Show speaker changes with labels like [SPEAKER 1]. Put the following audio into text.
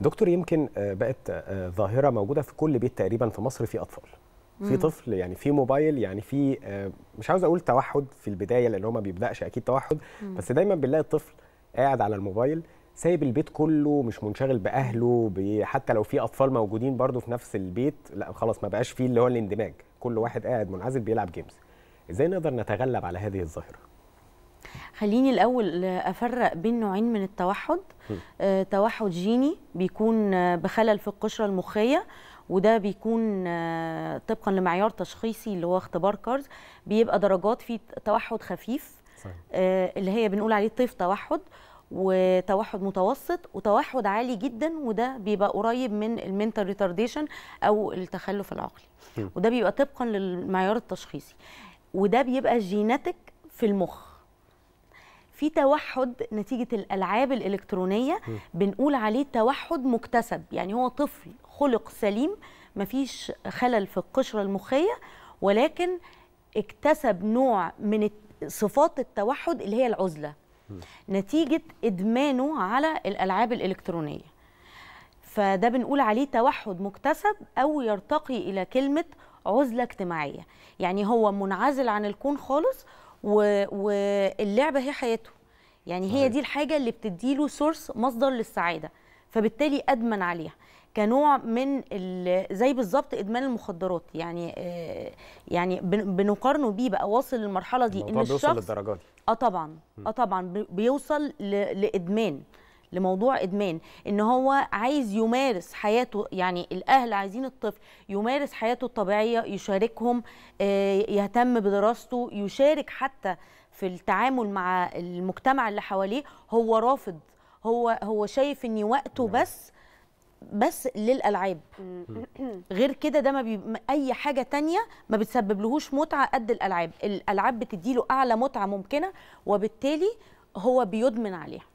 [SPEAKER 1] دكتور يمكن آه، بقت آه، ظاهره موجوده في كل بيت تقريبا في مصر في اطفال في طفل يعني في موبايل يعني في آه، مش عاوز اقول توحد في البدايه لان هو ما بيبداش اكيد توحد بس دايما بنلاقي الطفل قاعد على الموبايل سايب البيت كله مش منشغل باهله حتى لو في اطفال موجودين برضو في نفس البيت لا خلاص ما بقاش فيه اللي هو الاندماج كل واحد قاعد منعزل بيلعب جيمز ازاي نقدر نتغلب على هذه الظاهره
[SPEAKER 2] خليني الاول افرق بين نوعين من التوحد آه توحد جيني بيكون آه، بخلل في القشره المخيه وده بيكون آه، طبقا لمعيار تشخيصي اللي هو اختبار كارز بيبقى درجات في توحد خفيف صحيح. آه، اللي هي بنقول عليه طيف توحد وتوحد متوسط وتوحد عالي جدا وده بيبقى قريب من المنتال ريتارديشن او التخلف العقلي وده بيبقى طبقا للمعيار التشخيصي وده بيبقى جيناتك في المخ في توحد نتيجه الالعاب الالكترونيه بنقول عليه توحد مكتسب يعني هو طفل خلق سليم مفيش خلل في القشره المخيه ولكن اكتسب نوع من صفات التوحد اللي هي العزله نتيجه ادمانه على الالعاب الالكترونيه فده بنقول عليه توحد مكتسب او يرتقي الى كلمه عزله اجتماعيه يعني هو منعزل عن الكون خالص واللعبه هي حياته يعني هي دي الحاجه اللي بتديله سورس مصدر للسعاده فبالتالي ادمن عليها كنوع من زي بالظبط ادمان المخدرات يعني آه، يعني بنقارنه بيه بقى واصل للمرحله دي ان الشخص بيوصل للدرجه دي اه طبعا اه طبعا بيوصل لادمان لموضوع ادمان ان هو عايز يمارس حياته يعني الاهل عايزين الطفل يمارس حياته الطبيعيه يشاركهم آه، يهتم بدراسته يشارك حتى في التعامل مع المجتمع اللي حواليه هو رافض هو هو شايف ان وقته نعم. بس بس للالعاب غير كده ده ما بي... اي حاجه تانية ما بتسببلهوش متعه قد الالعاب الالعاب بتديله اعلى متعه ممكنه وبالتالي هو بيدمن عليها